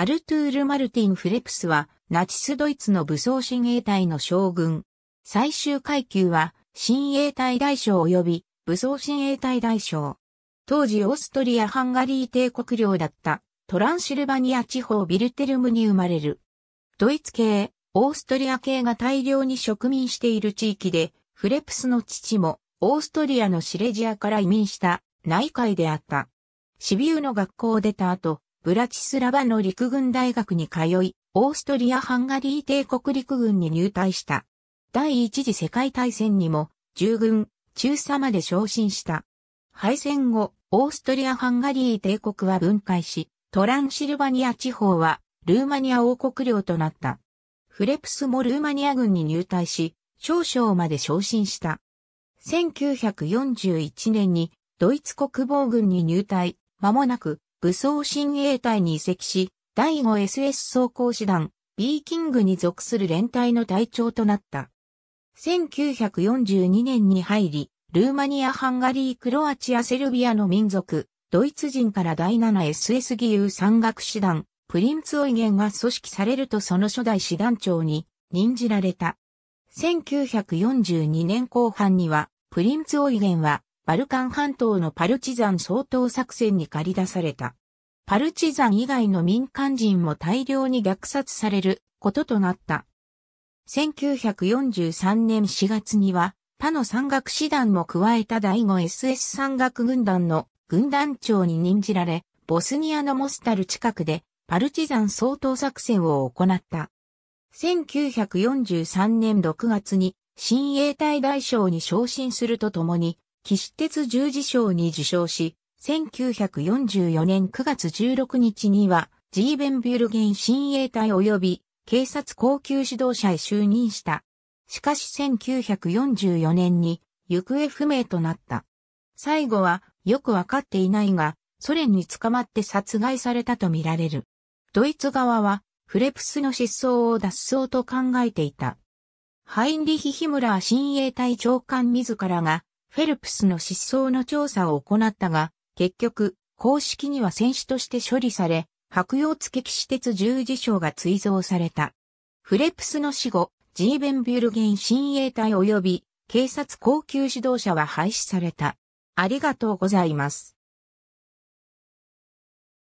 アルトゥール・マルティン・フレプスは、ナチスドイツの武装親衛隊の将軍。最終階級は、親衛隊大将及び武装親衛隊大将。当時オーストリア・ハンガリー帝国領だったトランシルバニア地方ビルテルムに生まれる。ドイツ系、オーストリア系が大量に植民している地域で、フレプスの父もオーストリアのシレジアから移民した内海であった。シビウの学校を出た後、ブラチスラバの陸軍大学に通い、オーストリア・ハンガリー帝国陸軍に入隊した。第一次世界大戦にも、従軍、中佐まで昇進した。敗戦後、オーストリア・ハンガリー帝国は分解し、トランシルバニア地方は、ルーマニア王国領となった。フレプスもルーマニア軍に入隊し、少将まで昇進した。1941年にドイツ国防軍に入隊、間もなく武装親衛隊に移籍し、第 5SS 装甲師団、B キングに属する連隊の隊長となった。1942年に入り、ルーマニア、ハンガリー、クロアチア、セルビアの民族、ドイツ人から第 7SS 義勇山岳師団、プリンツオイゲンが組織されるとその初代師団長に任じられた。1942年後半には、プリンツオイゲンはバルカン半島のパルチザン総統作戦に駆り出された。パルチザン以外の民間人も大量に虐殺されることとなった。1943年4月には、他の山岳師団も加えた第 5SS 山岳軍団の軍団長に任じられ、ボスニアのモスタル近くでパルチザン総統作戦を行った。1943年6月に新衛隊大将に昇進するとともに、岸鉄十字賞に受賞し、1944年9月16日には、ジーベンビュルゲン親衛隊及び警察高級指導者へ就任した。しかし1944年に行方不明となった。最後はよくわかっていないが、ソ連に捕まって殺害されたとみられる。ドイツ側はフレプスの失踪を脱走と考えていた。ハインリヒ・ヒムラー親衛隊長官自らがフェルプスの失踪の調査を行ったが、結局、公式には戦死として処理され、白洋付騎士鉄十字章が追贈された。フレプスの死後、ジーベンビュルゲン親衛隊及び警察高級指導者は廃止された。ありがとうございます。